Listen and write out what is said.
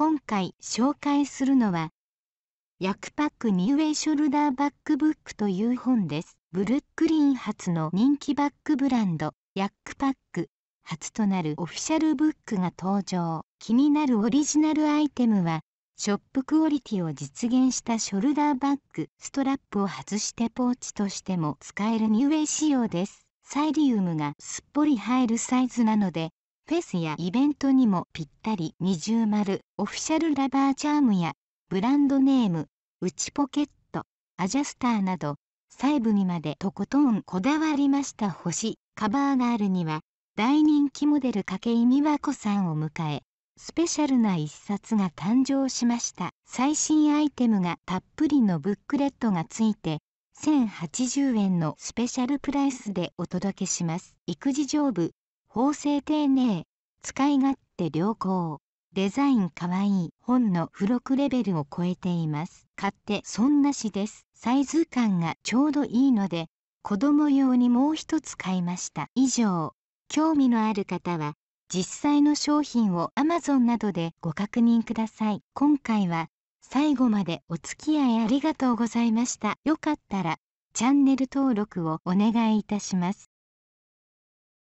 今回紹介するのはヤクパックニューウェイショルダーバックブックという本です。ブルックリン発の人気バッグブランドヤックパック初となるオフィシャルブックが登場。気になるオリジナルアイテムはショップクオリティを実現したショルダーバッグ、ストラップを外してポーチとしても使えるニューウェイ仕様です。サイリウムがすっぽり入るサイズなのでフェスやイベントにもぴったり二重丸オフィシャルラバーチャームやブランドネーム内ポケットアジャスターなど細部にまでとことんこだわりました星カバーガールには大人気モデル井美和子さんを迎えスペシャルな一冊が誕生しました最新アイテムがたっぷりのブックレットがついて1080円のスペシャルプライスでお届けします育児上部法制丁寧使い勝手良好デザインかわいい本の付録レベルを超えています買って損なしですサイズ感がちょうどいいので子供用にもう一つ買いました以上興味のある方は実際の商品を Amazon などでご確認ください今回は最後までお付き合いありがとうございましたよかったらチャンネル登録をお願いいたします